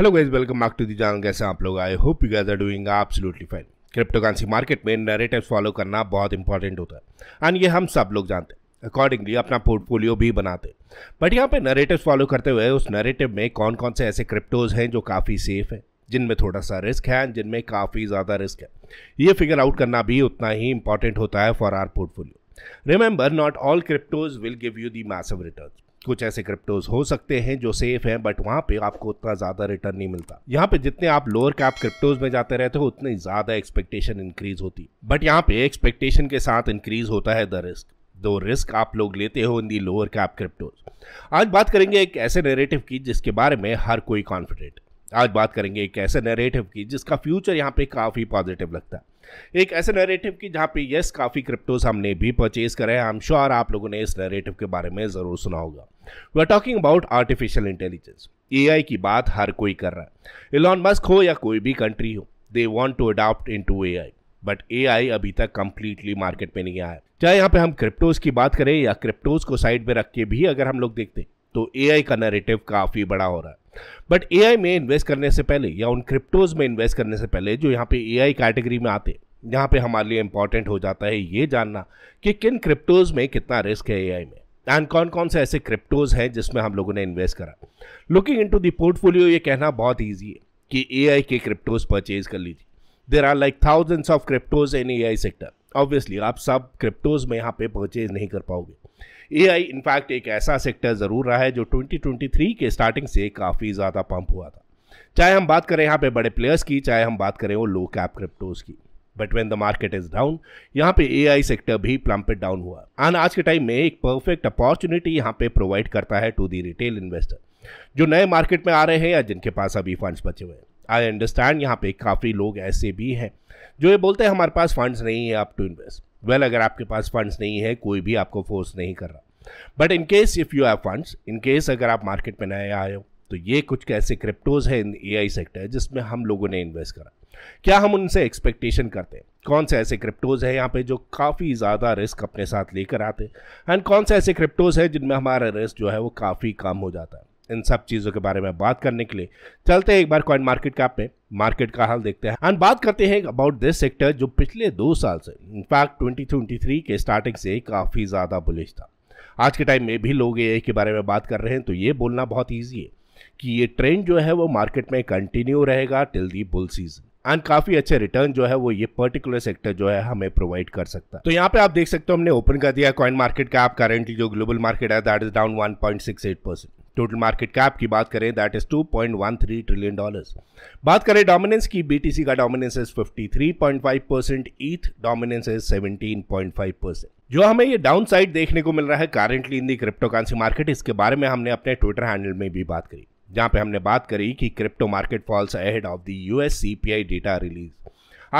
Hello guys welcome back to the जान कैसे आप लोग आए hope you guys are doing absolutely fine cryptocurrency market में नरेटिव फॉलो करना बहुत इंपॉर्टेंट होता है एंड ये हम सब लोग जानते हैं अकॉर्डिंगली अपना पोर्टफोलियो भी बनाते हैं बट यहाँ पे नरेटिव्स फॉलो करते हुए उस नरेटिव में कौन कौन से ऐसे क्रिप्टोज हैं जो काफ़ी सेफ हैं जिनमें थोड़ा सा रिस्क है एंड जिनमें काफ़ी ज़्यादा रिस्क है ये फिगर आउट करना भी उतना ही इंपॉर्टेंट होता है for our portfolio remember not all cryptos will give you the massive return कुछ ऐसे क्रिप्टोज हो सकते हैं जो सेफ हैं बट वहाँ पे आपको उतना ज़्यादा रिटर्न नहीं मिलता यहाँ पे जितने आप लोअर कैप क्रिप्टोज में जाते रहते हो उतनी ज़्यादा एक्सपेक्टेशन इंक्रीज होती बट यहाँ पे एक्सपेक्टेशन के साथ इंक्रीज होता है द रिस्क दो रिस्क आप लोग लेते हो in the lower cap cryptos आज बात करेंगे एक ऐसे नेरेटिव की जिसके बारे में हर कोई कॉन्फिडेंट आज बात करेंगे एक ऐसे नेरेटिव की जिसका फ्यूचर यहाँ पे काफ़ी पॉजिटिव लगता है एक ऐसे नरेटिव की जहाँ पे यस काफ़ी क्रिप्टोज हमने भी परचेज करे हैं आई एम श्योर आप लोगों ने इस नरेटिव के बारे में ज़रूर सुना होगा we are talking about artificial intelligence AI की बात हर कोई कर रहा है इलॉन मस्क हो या कोई भी कंट्री हो they want to adopt into but AI अभी तक कम्प्लीटली मार्केट में नहीं आया चाहे यहाँ पे हम क्रिप्टोज की बात करें या क्रिप्टोज को साइड में रख के भी अगर हम लोग देखते हैं तो ए का नेरेटिव काफ़ी बड़ा हो रहा है बट ए में इन्वेस्ट करने से पहले या उन क्रिप्टोज़ में इन्वेस्ट करने से पहले जो यहाँ पे ए कैटेगरी में आते हैं यहाँ पे हमारे लिए इंपॉर्टेंट हो जाता है ये जानना कि किन क्रिप्टोज़ में कितना रिस्क है एआई में एंड कौन कौन से ऐसे क्रिप्टोज़ हैं जिसमें हम लोगों ने इन्वेस्ट करा लुकिंग इन द पोर्टफोलियो ये कहना बहुत ईजी है कि ए के क्रिप्टोज़ परचेज कर लीजिए there are like thousands of cryptos in AI sector obviously आप सब क्रिप्टोज़ में यहाँ पे परचेज नहीं कर पाओगे एआई इनफैक्ट एक ऐसा सेक्टर ज़रूर रहा है जो 2023 के स्टार्टिंग से काफ़ी ज़्यादा पंप हुआ था चाहे हम बात करें यहाँ पे बड़े प्लेयर्स की चाहे हम बात करें वो लो कैप क्रिप्टोज की but when the market is down यहाँ पे एआई सेक्टर भी प्लम्पेट डाउन हुआ एंड आज के टाइम में एक परफेक्ट अपॉर्चुनिटी यहाँ पे प्रोवाइड करता है टू दी रिटेल इन्वेस्टर जो नए मार्केट में आ रहे हैं या जिनके पास अभी फंड्स बचे हुए हैं आई अंडरस्टैंड यहाँ पे काफ़ी लोग ऐसे भी हैं जो ये बोलते हैं हमारे पास फंड्स नहीं है आप टू इन्वेस्ट वेल well, अगर आपके पास फंड्स नहीं है कोई भी आपको फोर्स नहीं कर रहा but in case if you have funds in case अगर आप मार्केट में नए आए हो तो ये कुछ ऐसे क्रिप्टोज हैं ए आई सेक्टर जिसमें हम लोगों ने इन्वेस्ट करा क्या हम उनसे एक्सपेक्टेशन करते हैं कौन से ऐसे क्रिप्टोज हैं यहाँ पे जो काफ़ी ज़्यादा रिस्क अपने साथ लेकर आते हैं एंड कौन से ऐसे क्रिप्टोज हैं जिनमें हमारा रिस्क जो है वो काफ़ी कम हो जाता है इन सब चीज़ों के बारे में बात करने के लिए चलते हैं एक बार कॉइन मार्केट कैप में मार्केट का हाल देखते हैं एंड बात करते हैं अबाउट दिस सेक्टर जो पिछले दो साल से इनफैक्ट 2023 के स्टार्टिंग से काफ़ी ज़्यादा बुलिश था आज के टाइम में भी लोग ये के बारे में बात कर रहे हैं तो ये बोलना बहुत ईजी है कि ये ट्रेंड जो है वो मार्केट में कंटिन्यू रहेगा till the bull season and काफी अच्छे रिटर्न जो है वो ये पर्टिकुलर सेक्टर जो है हमें प्रोवाइड कर सकता है तो यहाँ पे आप देख सकते हो हमने ओपन कर दिया कॉइन मार्केट का आप करेंटली जो ग्लोबल मार्केट है that is down one point six eight percent total market cap की बात करें दैट इज 2.13 ट्रिलियन डॉलर्स बात करें डोमिनेंस की बीटीसी का dominance is 53.5 percent ETH dominance is 17.5 percent जो हमें ये डाउन साइड देखने को मिल रहा है currently in the crypto currency market इसके बारे में हमने अपने ट्विटर हैंडल में भी बात करी जहाँ पे हमने बात करी कि crypto market falls ahead of the US CPI data release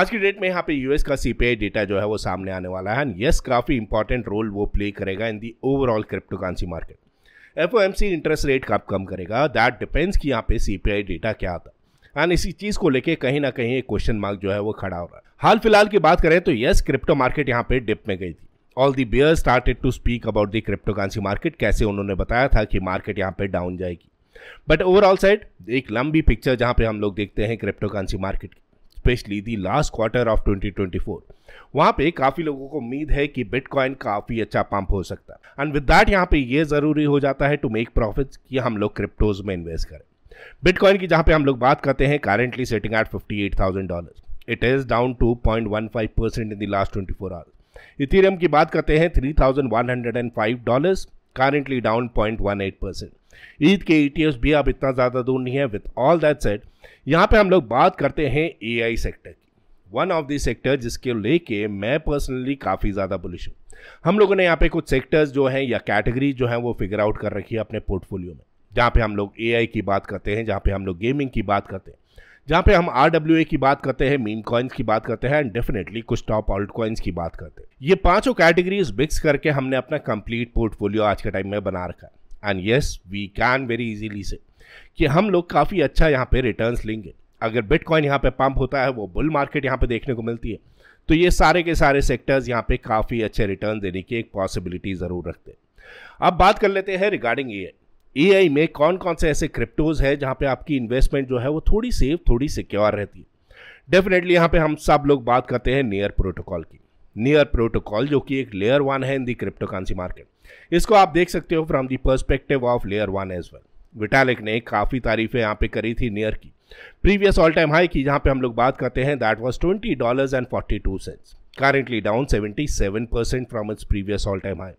आज की डेट में यहाँ पे यूएस का सीपीआई डेटा जो है वो सामने आने वाला है एंड यस काफ़ी इंपॉर्टेंट रोल वो प्ले करेगा in the overall cryptocurrency market Fed interest rate कब कम करेगा दैट डिपेंड्स कि यहाँ पे सीपीआई डेटा क्या आता एंड इसी चीज को लेके कहीं ना कहीं एक क्वेश्चन मार्क जो है वो खड़ा हो रहा है हाल फिलहाल की बात करें तो यस क्रिप्टो मार्केट यहाँ पे डिप में गई थी all the bear started to speak about the crypto currency market कैसे उन्होंने बताया था कि मार्केट यहाँ पे डाउन जाएगी बट ओवरऑल साइड एक लंबी पिक्चर जहाँ पे हम लोग देखते हैं क्रिप्टो करेंसी मार्केट की specially the last quarter of 2024 वहां पे काफी लोगों को उम्मीद है कि बिटकॉइन काफी अच्छा पंप हो सकता है एंड विद डैट यहाँ पे ये जरूरी हो जाता है टू मेक प्रॉफिट्स कि हम लोग क्रिप्टोज में इन्वेस्ट करें बिटकॉइन की जहाँ पे हम लोग बात करते हैं currently sitting at fifty eight thousand dollar it is down to point one five percent in the last twenty four hours Ethereum की बात करते हैं three thousand one hundred and five dollars currently down point one eight percent ईद के ई e भी अब इतना ज़्यादा दूर नहीं है विथ ऑल दैट सेट यहाँ पे हम लोग बात करते हैं ए सेक्टर की वन ऑफ दी सेक्टर जिसके लेके मैं पर्सनली काफ़ी ज़्यादा बुलिश हूँ हम लोगों ने यहाँ पे कुछ सेक्टर्स जो हैं या कैटेगरी जो हैं वो फिगर आउट कर रखी है अपने पोर्टफोलियो में जहाँ पे हम लोग ए की बात करते हैं जहाँ पे हम लोग गेमिंग की बात करते हैं जहाँ पे हम आर की बात करते हैं मीम कॉइन्स की बात करते हैं एंड डेफिनेटली कुछ टॉप ऑल्ट कॉइन्स की बात करते हैं ये पांचों कैटेगरीज मिक्स करके हमने अपना कंप्लीट पोर्टफोलियो आज के टाइम में बना रखा है and yes we can very easily say कि हम लोग काफ़ी अच्छा यहाँ पे रिटर्न्स लेंगे अगर बिटकॉइन यहाँ पे पंप होता है वो बुल मार्केट यहाँ पे देखने को मिलती है तो ये सारे के सारे सेक्टर्स यहाँ पे काफ़ी अच्छे रिटर्न देने की एक पॉसिबिलिटी ज़रूर रखते हैं अब बात कर लेते हैं रिगार्डिंग ए आई में कौन कौन से ऐसे क्रिप्टोज़ हैं जहाँ पे आपकी इन्वेस्टमेंट जो है वो थोड़ी सेफ थोड़ी सिक्योर रहती है डेफिनेटली यहाँ पे हम सब लोग बात करते हैं नियर प्रोटोकॉल की नियर प्रोटोकॉल जो कि एक लेयर वन है in the crypto currency market इसको आप देख सकते हो from the perspective of layer one as well Vitalik ने काफ़ी तारीफें यहाँ पे करी थी नियर की प्रीवियस ऑल टाइम हाई की जहाँ पे हम लोग बात करते हैं that was twenty dollars and forty two cents seventy seven percent from its previous all time high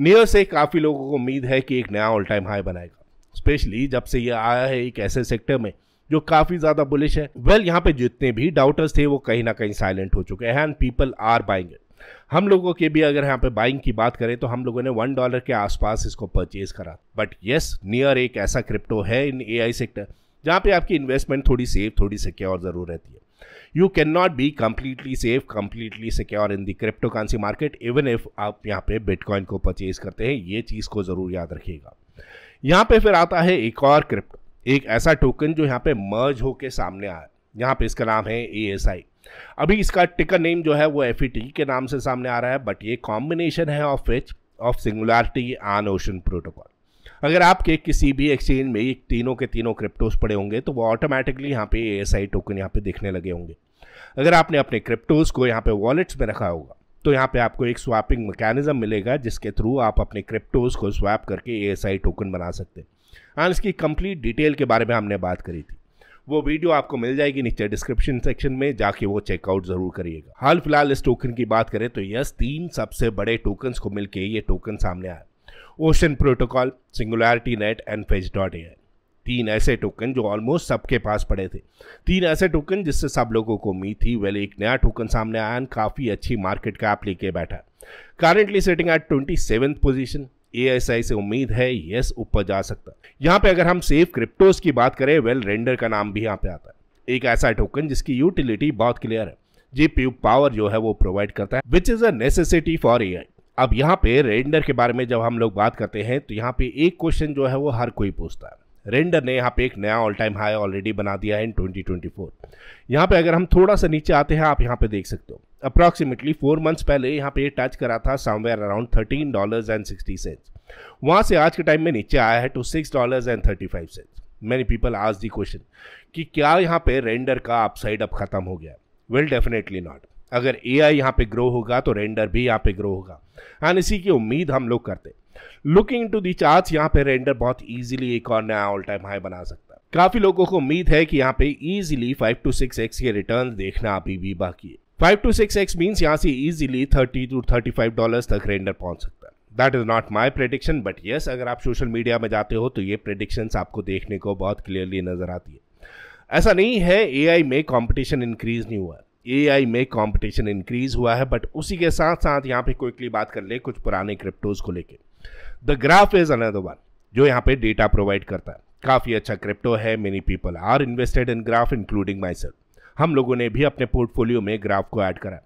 near से काफ़ी लोगों को उम्मीद है कि एक नया ऑल टाइम हाई बनाएगा स्पेशली जब से ये आया है एक ऐसे सेक्टर में जो काफी ज्यादा बुलिश है वेल well, यहाँ पे जितने भी डाउटर्स थे वो कहीं ना कहीं साइलेंट हो चुके हैं and people are buying it हम लोगों के भी अगर यहाँ पे बाइंग की बात करें तो हम लोगों ने वन डॉलर के आसपास इसको परचेज करा बट येस नियर एक ऐसा क्रिप्टो है इन ए सेक्टर जहाँ पे आपकी इन्वेस्टमेंट थोड़ी सेफ थोड़ी सिक्योर जरूर रहती है you can not be completely safe completely secure in the crypto currency market even if आप यहाँ पे बिटकॉइन को परचेज करते हैं ये चीज़ को ज़रूर याद रखिएगा यहाँ पे फिर आता है एक और क्रिप्टो एक ऐसा टोकन जो यहाँ पे मर्ज होके सामने आया यहाँ पे इसका नाम है ए एस आई अभी इसका टिकर नेम जो है वो एफ ई टी के नाम से सामने आ रहा है बट ये कॉम्बिनेशन है of which of Singularity and Ocean Protocol अगर आपके किसी भी एक्सचेंज में ये तीनों के तीनों क्रिप्टोज पड़े होंगे तो वो ऑटोमेटिकली यहाँ पे ए एस आई टोकन यहाँ पे दिखने लगे होंगे अगर आपने अपने क्रिप्टोज को यहाँ पे वॉलेट्स में रखा होगा तो यहाँ पे आपको एक स्वैपिंग मैकेनिज्म मिलेगा जिसके थ्रू आप अपने क्रिप्टोज को स्वैप करके ए एस आई टोकन बना सकते हैं हाँ इसकी कंप्लीट डिटेल के बारे में हमने बात करी थी वो वीडियो आपको मिल जाएगी नीचे डिस्क्रिप्शन सेक्शन में जाके वो चेकआउट जरूर करिएगा हाल फिलहाल इस टोकन की बात करें तो यस तीन सबसे बड़े टोकन्स को मिलकर ये टोकन सामने आया Ocean Protocol SingularityNET and Fetch dot AI तीन ऐसे टोकन जो ऑलमोस्ट सबके पास पड़े थे तीन ऐसे टोकन जिससे सब लोगों को उम्मीद थी वेल एक नया टोकन सामने आया काफ़ी अच्छी मार्केट कैप लेके बैठा currently sitting at twenty seven position AI से उम्मीद है यस ऊपर जा सकता है यहाँ पे अगर हम सेफ क्रिप्टोज की बात करें वेल रेंडर का नाम भी यहाँ पे आता है एक ऐसा टोकन जिसकी यूटिलिटी बहुत क्लियर है जी पी पावर जो है वो प्रोवाइड करता है which is a necessity for AI अब यहाँ पे रेंडर के बारे में जब हम लोग बात करते हैं तो यहाँ पे एक क्वेश्चन जो है वो हर कोई पूछता है रेंडर ने यहाँ पे एक नया ऑल टाइम हाई ऑलरेडी बना दिया है इन 2024 ट्वेंटी यहाँ पे अगर हम थोड़ा सा नीचे आते हैं आप यहाँ पे देख सकते हो अप्रॉक्सीमेटली फोर मंथ्स पहले यहाँ पे टच करा था somewhere around thirteen dollars and sixty cents वहाँ से आज के टाइम में नीचे आया है to six dollars and thirty five cents many people ask the question कि क्या यहाँ पे रेंडर का अपसाइड अब ख़त्म हो गया वेल डेफिनेटली नॉट अगर ए आई यहाँ पे ग्रो होगा तो रेंडर भी यहाँ पे ग्रो होगा हाँ इसी की उम्मीद हम लोग करते लुकिंग टू दी चार्ज यहाँ पे रेंडर बहुत ईजिली एक और नया ऑल टाइम हाई बना सकता है काफ़ी लोगों को उम्मीद है कि यहाँ पे easily five to six X के रिटर्न देखना अभी भी बाकी है five to six X means यहाँ से easily thirty to thirty five dollars तक रेंडर पहुँच सकता है that is not my prediction but yes अगर आप सोशल मीडिया में जाते हो तो ये प्रडिक्शंस आपको देखने को बहुत क्लियरली नज़र आती है ऐसा नहीं है ए आई में कॉम्पिटिशन इंक्रीज नहीं हुआ ए आई में कॉम्पिटिशन इंक्रीज हुआ है बट उसी के साथ साथ यहाँ पे क्विकली बात कर ले कुछ पुराने क्रिप्टोज को लेके the Graph is another one जो यहाँ पे डेटा प्रोवाइड करता है काफ़ी अच्छा क्रिप्टो है many people are invested in Graph including myself हम लोगों ने भी अपने पोर्टफोलियो में ग्राफ को ऐड करा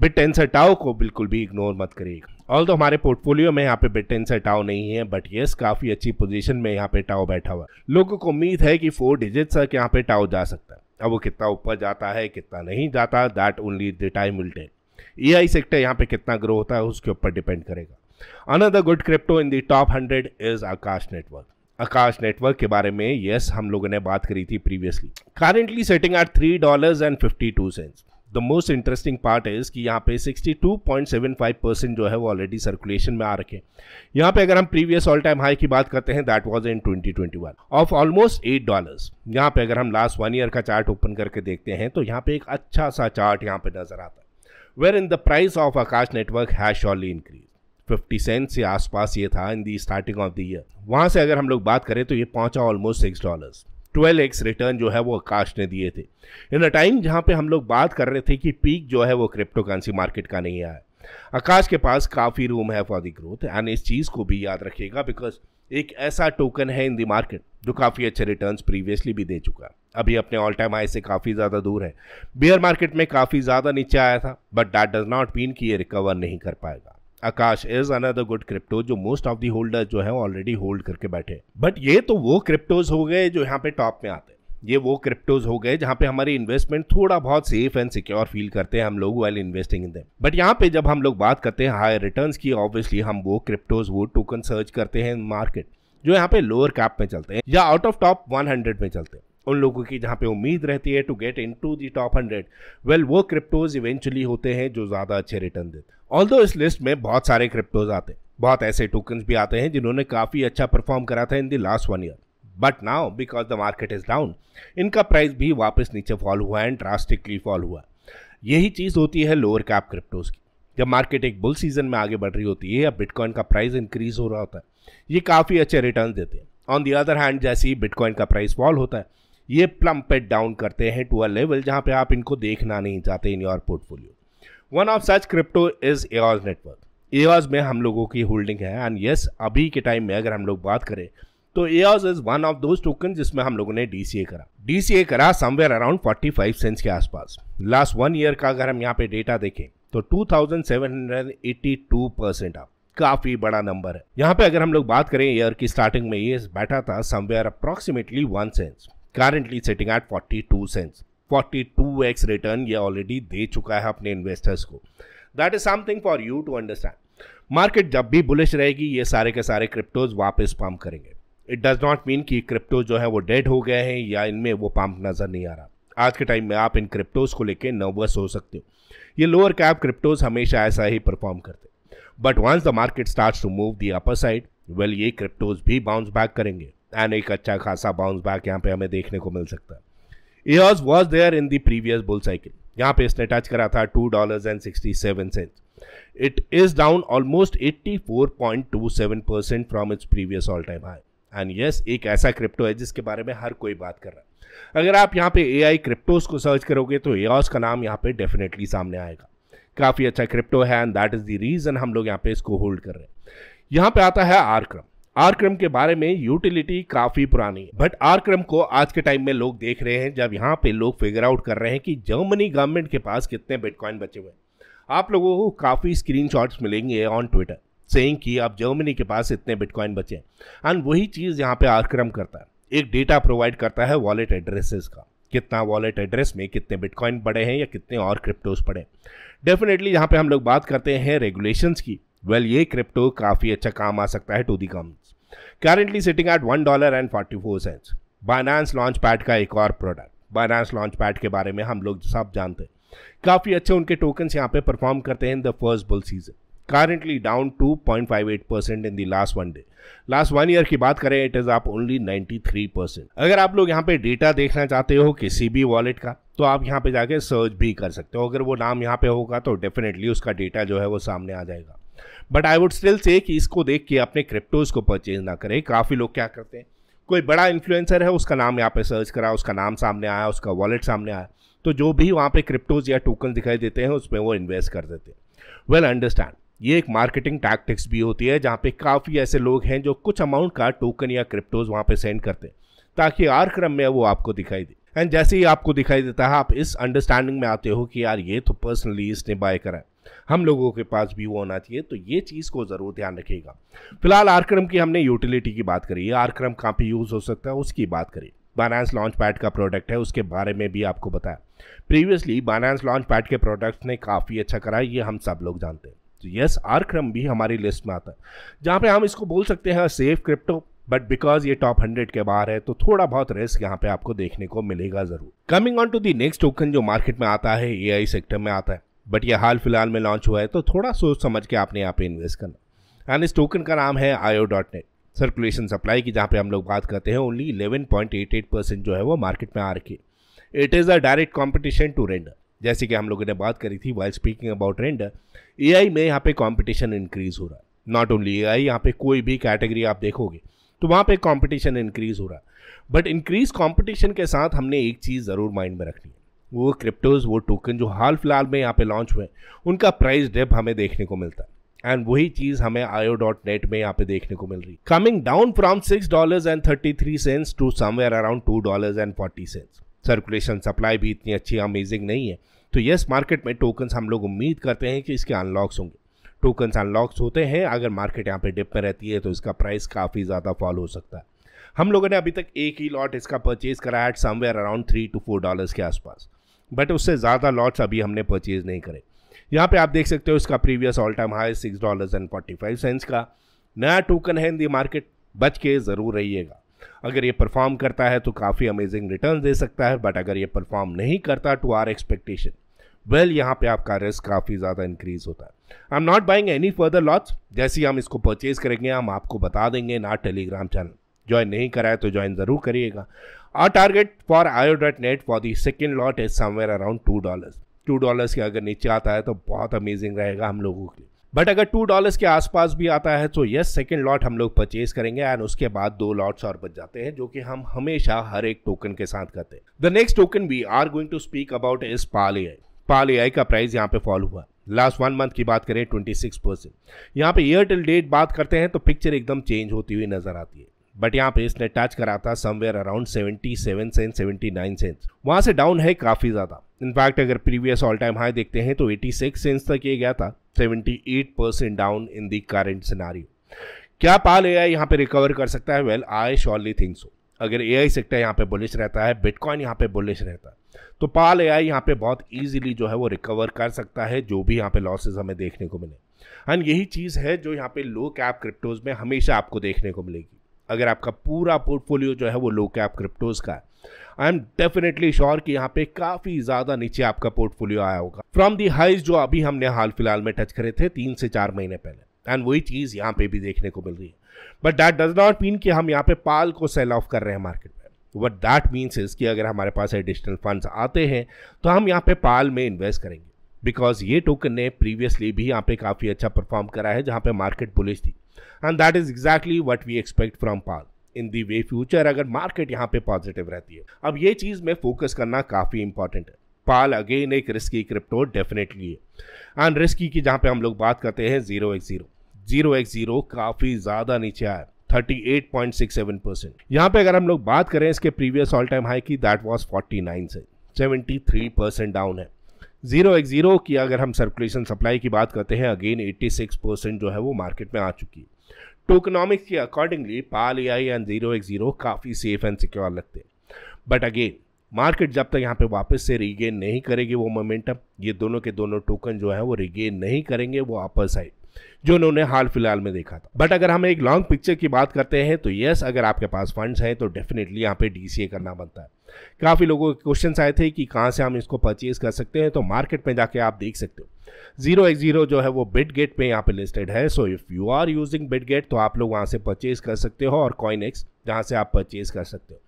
बिट टेंसर टाओ को बिल्कुल भी इग्नोर मत करिएगा ऑल तो हमारे पोर्टफोलियो में यहाँ पे बिट टेंसर टाओ नहीं है बट येस काफ़ी अच्छी पोजीशन में यहाँ पे टाओ बैठा हुआ लोगों को उम्मीद है कि फोर डिजिट तक यहाँ पे टाओ जा सकता है अब वो कितना ऊपर जाता है कितना नहीं जाता that only the time will tell A I sector यहाँ पे कितना ग्रो होता है उसके ऊपर डिपेंड करेगा another good crypto in the top hundred is Akash network Akash network के बारे में यस हम लोगों ने बात करी थी previously currently sitting at three dollars and fifty two cents the most interesting part is कि यहाँ पे 62.75 परसेंट जो है वो ऑलरेडी सर्कुलेशन में आ रखे यहाँ पे अगर हम प्रीवियस ऑल टाइम हाई की बात करते हैं that was in 2021 of almost eight dollars यहाँ पे अगर हम लास्ट वन ईयर का चार्ट ओपन करके देखते हैं तो यहाँ पे एक अच्छा सा चार्ट यहाँ पे नजर आता है where in the price of Akash network has surely increase fifty cent से आसपास ये था in the starting of the year वहाँ से अगर हम लोग बात करें तो ये पहुँचा almost six dollars twelve x return जो है वो आकाश ने दिए थे इन अ टाइम जहाँ पे हम लोग बात कर रहे थे कि पीक जो है वो क्रिप्टो करेंसी मार्केट का नहीं आया आकाश के पास काफ़ी रूम है फॉर द ग्रोथ एंड इस चीज़ को भी याद रखिएगा बिकॉज एक ऐसा टोकन है इन दी मार्केट जो काफ़ी अच्छे रिटर्न्स प्रीवियसली भी दे चुका है अभी अपने ऑल टाइम हाई से काफ़ी ज़्यादा दूर है बियर मार्केट में काफ़ी ज़्यादा नीचे आया था but that does not mean कि ये रिकवर नहीं कर पाएगा Akash is another good crypto जो मोस्ट ऑफ दी होल्डर जो है ऑलरेडी होल्ड करके बैठे बट ये तो वो क्रिप्टोज हो गए जो यहाँ पे टॉप में आते हैं ये वो क्रिप्टोज हो गए जहाँ पे हमारी इन्वेस्टमेंट थोड़ा बहुत सेफ एंड सिक्योर फील करते हैं हम लोग well investing in them but यहाँ पे जब हम लोग बात करते हैं हाई रिटर्न की ऑब्वियसली हम वो क्रिप्टोज वो टोकन सर्च करते हैं मार्केट जो यहाँ पे लोअर कैप में चलते हैं या आउट ऑफ टॉप वन में चलते हैं उन लोगों की जहाँ पे उम्मीद रहती है to get into the top hundred well वो क्रिप्टोज इवेंचुअली होते हैं जो ज़्यादा अच्छे रिटर्न देते ऑल दो इस लिस्ट में बहुत सारे क्रिप्टोज आते हैं बहुत ऐसे टोकन्स भी आते हैं जिन्होंने काफ़ी अच्छा परफॉर्म करा था in the last one year but now because the market is down इनका प्राइस भी वापस नीचे फॉल हुआ एंड ड्रास्टिकली फॉल हुआ यही चीज़ होती है लोअर कैप क्रिप्टोज की जब मार्केट एक बुल सीजन में आगे बढ़ रही होती है या बिटकॉइन का प्राइस इंक्रीज हो रहा होता है ये काफ़ी अच्छे रिटर्न देते हैं ऑन दी अदर हैंड जैसे ही बिटकॉइन का प्राइस फॉल होता है ये प्लम्पेट डाउन करते हैं टू अ लेवल जहाँ पे आप इनको देखना नहीं चाहते in your portfolio one of such crypto is edge network edge में हम लोगों की होल्डिंग है एंड यस yes, अभी के टाइम में अगर हम लोग बात करें तो edge is one of those token जिसमें हम लोगों ने डी करा डी करा समवेयर अराउंड फाइव सेंस के आसपास लास्ट वन ईयर का अगर हम यहाँ पे डेटा देखें तो टू परसेंट आप काफी बड़ा नंबर है यहाँ पे अगर हम लोग बात करें ईयर की स्टार्टिंग में ये बैठा था somewhere approximately one cents forty two cents forty two x return ये ऑलरेडी दे चुका है अपने इन्वेस्टर्स को that is something for you to understand market जब भी बुलिश रहेगी ये सारे के सारे क्रिप्टोज वापस पम्प करेंगे इट डज नॉट मीन कि क्रिप्टो जो है वो डेड हो गए हैं या इनमें वो पम्प नज़र नहीं आ रहा आज के टाइम में आप इन क्रिप्टोज को लेकर नर्वस हो सकते हो ये लोअर कैप क्रिप्टोज हमेशा ऐसा ही परफॉर्म करते but once the market start to move the upper side well ये क्रिप्टोज भी बाउंस बैक करेंगे एंड एक अच्छा खासा बाउंस बैक यहाँ पे हमें देखने को मिल सकता है is was there in the previous bull cycle यहाँ पे इसने टच करा था two dollar and sixty seven cent it is down almost eighty four point two seven percent from its previous all time high and yes एक ऐसा crypto है जिसके बारे में हर कोई बात कर रहा है अगर आप यहाँ पे ए आई क्रिप्टोज को सर्च करोगे तो एस का नाम यहाँ पे डेफिनेटली सामने आएगा काफ़ी अच्छा क्रिप्टो है and that is the reason हम लोग यहाँ पे इसको होल्ड कर रहे हैं यहाँ पे आता है आरक्रम आरक्रम के बारे में यूटिलिटी काफी पुरानी है बट आरक्रम को आज के टाइम में लोग देख रहे हैं जब यहाँ पे लोग फिगर आउट कर रहे हैं कि जर्मनी गवर्नमेंट के पास कितने बिटकॉइन बचे हुए हैं आप लोगों को काफ़ी स्क्रीन मिलेंगे ऑन ट्विटर सेंग कि अब जर्मनी के पास इतने बिटकॉइन बचे हैं एंड वही चीज़ यहाँ पे आरक्रम करता है एक डेटा प्रोवाइड करता है वॉलेट एड्रेसेस का कितना वॉलेट एड्रेस में कितने बिटकॉइन बढ़े हैं या कितने और क्रिप्टोज पड़े डेफिनेटली यहाँ पे हम लोग बात करते हैं रेगुलेशंस की वेल well, ये क्रिप्टो काफ़ी अच्छा काम आ सकता है to the government currently sitting at one dollar and forty four cents Binance launchpad का एक और प्रोडक्ट बाइनांस लॉन्च पैड के बारे में हम लोग सब जानते हैं काफ़ी अच्छे उनके टोकन्स यहाँ पे परफॉर्म करते हैं in the first bull season currently down 2.58 percent in the last one day last one year की बात करें it is up only 93 percent अगर आप लोग यहाँ पे डेटा देखना चाहते हो किसी भी वॉलेट का तो आप यहाँ पे जाके सर्च भी कर सकते हो अगर वो नाम यहाँ पे होगा तो डेफिनेटली उसका डेटा जो है वो सामने आ जाएगा but I would still say कि इसको देख के अपने क्रिप्टोज को परचेज ना करें काफ़ी लोग क्या करते हैं कोई बड़ा इन्फ्लुएंसर है उसका नाम यहाँ पे सर्च करा उसका नाम सामने आया उसका वॉलेट सामने आया तो जो भी वहाँ पे क्रिप्टोज या टोकन दिखाई देते हैं उसमें वो इन्वेस्ट कर देते हैं वेल अंडरस्टैंड ये एक मार्केटिंग टैक्टिक्स भी होती है जहाँ पे काफ़ी ऐसे लोग हैं जो कुछ अमाउंट का टोकन या क्रिप्टोज वहाँ पे सेंड करते हैं ताकि आर क्रम में वो आपको दिखाई दे एंड जैसे ही आपको दिखाई देता है आप इस अंडरस्टैंडिंग में आते हो कि यार ये तो पर्सनली इसने बाय करा है हम लोगों के पास भी वो होना चाहिए तो ये चीज़ को ज़रूर ध्यान रखिएगा फिलहाल आरक्रम की हमने यूटिलिटी की बात करी आरक्रम कहाँ यूज़ हो सकता है उसकी बात करें बानांस लॉन्च पैड का प्रोडक्ट है उसके बारे में भी आपको बताया प्रीवियसली बानांस लॉन्च पैड के प्रोडक्ट्स ने काफ़ी अच्छा करा ये हम सब लोग जानते हैं तो यस आरक्रम भी हमारी लिस्ट में आता है जहाँ पे हम इसको बोल सकते हैं सेफ क्रिप्टो बट बिकॉज ये टॉप हंड्रेड के बाहर है तो थोड़ा बहुत रिस्क यहाँ पे आपको देखने को मिलेगा जरूर coming on to the next token जो मार्केट में आता है ए सेक्टर में आता है बट ये हाल फिलहाल में लॉन्च हुआ है तो थोड़ा सोच समझ के आपने यहाँ पे इन्वेस्ट करना एंड इस टोकन का नाम है आयो डॉट नेट सर्कुलेशन सप्लाई की जहाँ पे हम लोग बात करते हैं only point eight eight percent जो है वो मार्केट में आ रखी it is a direct competition to render जैसे कि हम लोगों ने बात करी थी while speaking about render A में यहाँ पे कॉम्पिटिशन इंक्रीज़ हो रहा है नॉट ओनली ए आई यहाँ पे कोई भी कैटेगरी आप देखोगे तो वहाँ पे कॉम्पिटिशन इंक्रीज़ हो रहा है बट इंक्रीज कॉम्पिटिशन के साथ हमने एक चीज़ ज़रूर माइंड में रखनी है वो क्रिप्टोज वो टोकन जो हाल फिलहाल में यहाँ पे लॉन्च हुए उनका प्राइस डेप हमें देखने को मिलता है एंड वही चीज हमें आयो डॉट नेट में यहाँ पे देखने को मिल रही coming down from six dollar and thirty three cents to somewhere around two dollar and forty cents circulation supply भी इतनी अच्छी अमेजिंग नहीं है तो येस मार्केट में टोकन्स हम लोग उम्मीद करते हैं कि इसके अनलॉक्स होंगे टोकन्स अनलॉक्स होते हैं अगर मार्केट यहाँ पे डिप में रहती है तो इसका प्राइस काफ़ी ज़्यादा फॉल हो सकता है हम लोगों ने अभी तक एक ही लॉट इसका परचेज करा है somewhere around three to four dollars के आसपास बट उससे ज़्यादा लॉट्स अभी हमने परचेज नहीं करे यहाँ पे आप देख सकते हो इसका previous all time high six dollars and forty five cents का नया टोकन है इन दी मार्केट बच के ज़रूर रहिएगा अगर ये परफॉर्म करता है तो काफ़ी अमेजिंग रिटर्न दे सकता है बट अगर ये परफॉर्म नहीं करता टू आर एक्सपेक्टेशन वेल यहाँ पे आपका रिस्क काफ़ी ज़्यादा इंक्रीज होता है I am not buying any further lots जैसे ही हम इसको परचेज करेंगे हम आपको बता देंगे ना टेलीग्राम चैनल ज्वाइन नहीं कराए तो ज्वाइन ज़रूर करिएगा Our target for IO.NET for the second lot is somewhere around $2. $2 dollars के अगर नीचे आता है तो बहुत अमेजिंग रहेगा हम लोगों के लिए बट अगर टू डॉलर्स के आसपास भी आता है तो यस सेकेंड लॉट हम लोग परचेज करेंगे एंड उसके बाद दो लॉट्स और बच जाते हैं जो कि हम हमेशा हर एक टोकन के साथ करते हैं the next token we are going to speak about is Paal A Paal A का प्राइस यहाँ पे फॉल हुआ लास्ट वन मंथ की बात करें ट्वेंटी सिक्स परसेंट यहाँ पे एयरटेल डेट बात करते हैं तो पिक्चर एकदम चेंज होती हुई नजर आती है बट यहाँ पे इसने टच करा था समवेयर अराउंड 77 सेंट 79 सेंट वहाँ से डाउन है काफ़ी ज़्यादा इनफैक्ट अगर प्रीवियस ऑल टाइम हाई देखते हैं तो 86 सेंस तक ये गया था 78 percent down in the current scenario क्या पाल ए आई यहाँ पर रिकवर कर सकता है well I surely think so अगर ए आई सेक्टर यहाँ पे बुलिश रहता है बिटकॉइन यहाँ पे बुलिश रहता है तो पाल ए आई यहाँ पे बहुत ईजिली जो है वो रिकवर कर सकता है जो भी यहाँ पे लॉसेज हमें देखने को मिले एंड यही चीज़ है जो यहाँ पे लो कैप क्रिप्टोज में हमेशा आपको देखने को मिलेगी अगर आपका पूरा पोर्टफोलियो जो है वो लो कैप क्रिप्टोज का है आई एम डेफिनेटली श्योर कि यहाँ पे काफ़ी ज़्यादा नीचे आपका पोर्टफोलियो आया होगा फ्रॉम दी हाइज जो अभी हमने हाल फिलहाल में टच करे थे तीन से चार महीने पहले एंड वही चीज़ यहाँ पे भी देखने को मिल रही है but that does not mean कि हम यहाँ पे पाल को सेल ऑफ कर रहे हैं मार्केट में बट दैट मीन्स इज कि अगर हमारे पास एडिशनल फंड्स आते हैं तो हम यहाँ पे पाल में इन्वेस्ट करेंगे बिकॉज ये टोकन ने प्रीवियसली भी यहाँ पे काफ़ी अच्छा परफॉर्म करा है जहाँ पे मार्केट बुलिश थी and that is exactly what we expect from Paal in the way future अगर मार्केट यहाँ पे पॉजिटिव रहती है अब ये चीज़ में फोकस करना काफ़ी इंपॉर्टेंट है पाल अगेन एक रिस्की क्रिप्टो डेफिनेटली है एंड रिस्की की जहाँ पे हम लोग बात करते हैं zero x zero zero x zero काफ़ी ज़्यादा नीचे आया thirty eight point six seven percent यहाँ पे अगर हम लोग बात करें इसके प्रीवियस ऑल टाइम हाई की दैट वॉज फोर्टी नाइन से सेवेंटी थ्री परसेंट डाउन है जीरो एक्स जीरो की अगर हम सर्कुलेशन सप्लाई की बात करते हैं अगेन एट्टी सिक्स परसेंट जो है वो मार्केट में आ चुकी है टोकनॉमिक्स के accordingly Paal A I and zero एक जीरो काफ़ी सेफ एंड सिक्योर लगते हैं बट अगेन मार्केट जब तक यहाँ पे वापस से रिगेन नहीं करेगी वो मोमेंटम ये दोनों के दोनों टोकन जो है वो रिगेन नहीं करेंगे वो वापस आए जो उन्होंने हाल फिलहाल में देखा था बट अगर हम एक लॉन्ग पिक्चर की बात करते हैं तो यस अगर आपके पास फंड्स हैं तो डेफिनेटली यहाँ पे डी करना बनता है काफ़ी लोगों के क्वेश्चन आए थे कि कहाँ से हम इसको परचेज़ कर सकते हैं तो मार्केट में जाके आप देख सकते हो जीरो एक जीरो जो है वो बिट गेट पर यहाँ पर लिस्टेड है so if you are using Bitget तो आप लोग वहाँ से परचेज कर सकते हो और कॉइन एक्स जहाँ से आप परचेज कर सकते हो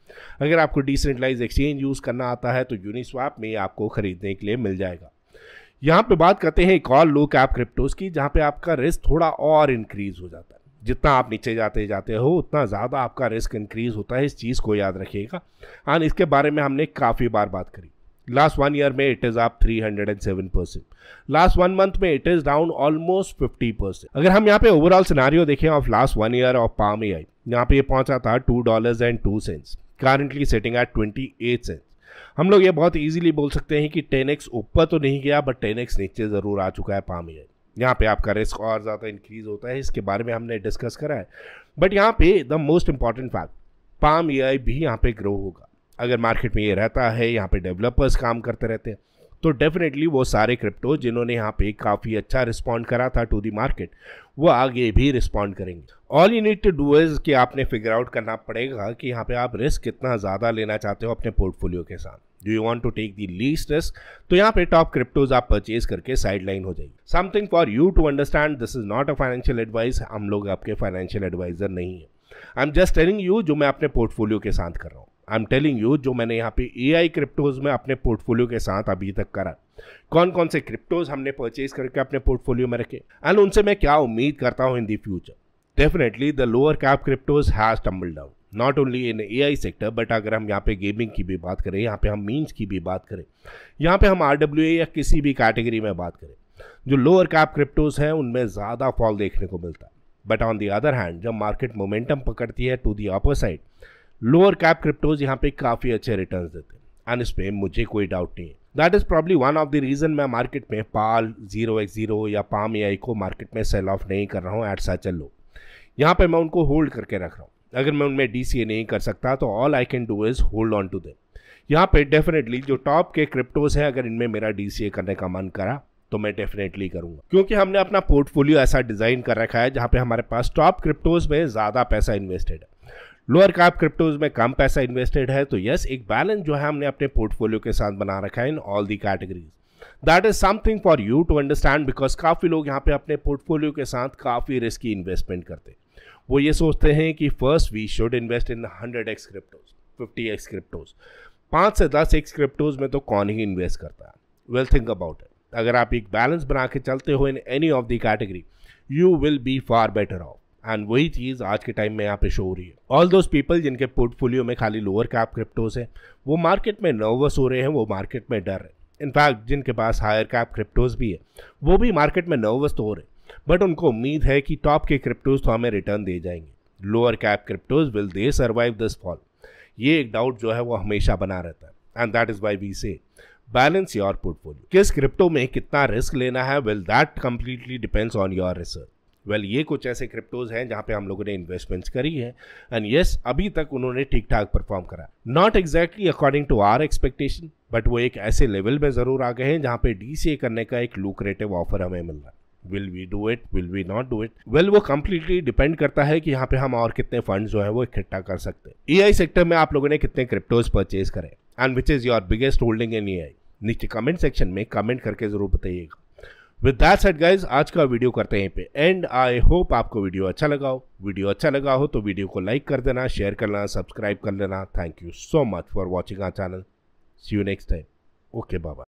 अगर आपको डिसेंट्रलाइज एक्सचेंज यूज़ करना आता है तो यूनिस्वाप में आपको ख़रीदने के लिए मिल जाएगा यहाँ पे बात करते हैं एक और लो कैप क्रिप्टोज की जहाँ पे आपका रिस्क थोड़ा और इंक्रीज हो जाता है जितना आप नीचे जाते जाते हो उतना ज़्यादा आपका रिस्क इंक्रीज होता है इस चीज़ को याद रखिएगा एंड इसके बारे में हमने काफ़ी बार बात करी लास्ट वन ईयर में it is up three hundred and seven percent last one month में it is down almost fifty percent अगर हम यहाँ पे ओवरऑल सिनारियो देखें of last one year of palm A I यहाँ पर ये पहुँचा था two dollars and two cents currently setting at twenty eight cents हम लोग ये बहुत ईजिली बोल सकते हैं कि टेन एक्स ऊपर तो नहीं गया बट टेन एक्स नीचे ज़रूर आ चुका है पाम ए आई यहाँ पे आपका रिस्क और ज़्यादा इंक्रीज होता है इसके बारे में हमने डिस्कस करा है बट यहाँ पे the most important fact palm A भी यहाँ पे ग्रो होगा अगर मार्केट में ये रहता है यहाँ पे डेवलपर्स काम करते रहते हैं तो डेफिनेटली वो सारे क्रिप्टो जिन्होंने यहाँ पे काफ़ी अच्छा रिस्पॉन्ड करा था टू दी मार्केट वो आगे भी रिस्पॉन्ड करेंगे all you need to do is कि आपने फिगर आउट करना पड़ेगा कि यहाँ पे आप रिस्क कितना ज़्यादा लेना चाहते हो अपने पोर्टफोलियो के साथ do you want to take the least risk तो यहाँ पे टॉप क्रिप्टोज आप परचेज करके साइड लाइन हो जाएगी something for you to understand this is not a financial advice हम लोग आपके फाइनेंशियल एडवाइजर नहीं है I am just telling you जो मैं अपने पोर्टफोलियो के साथ कर रहा हूँ आई एम टेलिंग यू जो मैंने यहाँ पे ए आई क्रिप्टोज में अपने पोर्टफोलियो के साथ अभी तक करा कौन कौन से क्रिप्टोज हमने परचेज करके अपने पोर्टफोलियो में रखे एंड उनसे मैं क्या उम्मीद करता हूँ in the future definitely the lower cap cryptos has tumble down not only in A I sector but अगर हम यहाँ पे गेमिंग की भी बात करें यहाँ पे हम मीन्स की भी बात करें यहाँ पे हम आर डब्ल्यू ए या किसी भी कैटेगरी में बात करें जो लोअर कैप क्रिप्टोज हैं उनमें ज़्यादा फॉल देखने को मिलता है but on the other hand जब मार्केट मोमेंटम पकड़ती है to the upper side lower cap cryptos यहाँ पे काफ़ी अच्छे रिटर्न देते हैं एंड इसमें मुझे कोई डाउट नहीं है that is probably one of the reason मैं मार्केट में पाल जीरो एक्स ज़ीरो या पाम ए को मार्केट में सेल ऑफ नहीं कर रहा हूँ एट सच लो यहाँ पर मैं उनको होल्ड करके रख रहा हूँ अगर मैं उनमें डी नहीं कर सकता तो all I can do is hold on to them यहाँ पे डेफिनेटली जो टॉप के क्रिप्टोज हैं अगर इनमें मेरा डी करने का मन करा तो मैं डेफिनेटली करूँगा क्योंकि हमने अपना पोर्टफोलियो ऐसा डिज़ाइन कर रखा है जहाँ पे हमारे पास टॉप क्रिप्टोज में ज़्यादा पैसा इन्वेस्टेड है लोअर कैप क्रिप्टोज में कम पैसा इन्वेस्टेड है तो यस एक बैलेंस जो है हमने अपने पोर्टफोलियो के साथ बना रखा है in all the categories that is something for you to understand because काफ़ी लोग यहाँ पे अपने पोर्टफोलियो के साथ काफ़ी रिस्की इन्वेस्टमेंट करते हैं वो ये सोचते हैं कि first we should invest in hundred x cryptos fifty x cryptos पाँच से दस एक्स क्रिप्टोज में तो कौन ही इन्वेस्ट करता है वेल थिंक अबाउट इट अगर आप एक बैलेंस बना के चलते हो in any of the category you will be far better off and वही चीज़ आज के टाइम में यहाँ पे शो हो रही है ऑल दोज पीपल जिनके पोर्टफोलियो में खाली लोअर कैप क्रिप्टोज है वो मार्केट में नर्वस हो रहे हैं वो मार्केट में डर है इनफैक्ट जिनके पास हायर कैप क्रिप्टोज भी है वो भी मार्केट में नर्वस तो हो रहे हैं बट उनको उम्मीद है कि टॉप के क्रिप्टोज तो हमें रिटर्न दे जाएंगे lower cap cryptos will they survive this fall ये एक डाउट जो है वो हमेशा बना रहता है and that is why we say balance your portfolio किस क्रिप्टो में कितना रिस्क लेना है will that completely depends on your research well ये कुछ ऐसे क्रिप्टोज हैं जहाँ पे हम लोगों ने इन्वेस्टमेंट्स करी है एंड यस yes, अभी तक उन्होंने ठीक ठाक परफॉर्म करा not exactly according to our expectation but वो एक ऐसे लेवल में ज़रूर आ गए हैं जहाँ पे डी करने का एक लूक्रेटिव ऑफर हमें मिल रहा है will we do it will we not do it well वो कम्प्लीटली डिपेंड करता है कि यहाँ पे हम और कितने फंड जो है वो इकट्ठा कर सकते हैं ई e सेक्टर में आप लोगों ने कितने क्रिप्टोज परचेज करें and which is your biggest holding in ई नीचे कमेंट सेक्शन में कमेंट करके ज़रूर बताइएगा विद दैट सेट गाइज आज का वीडियो करते हैं पे एंड आई होप आपको वीडियो अच्छा लगा हो वीडियो अच्छा लगा हो तो वीडियो को लाइक कर देना शेयर कर लेना सब्सक्राइब कर लेना thank you so much for watching our channel see you next time okay Baba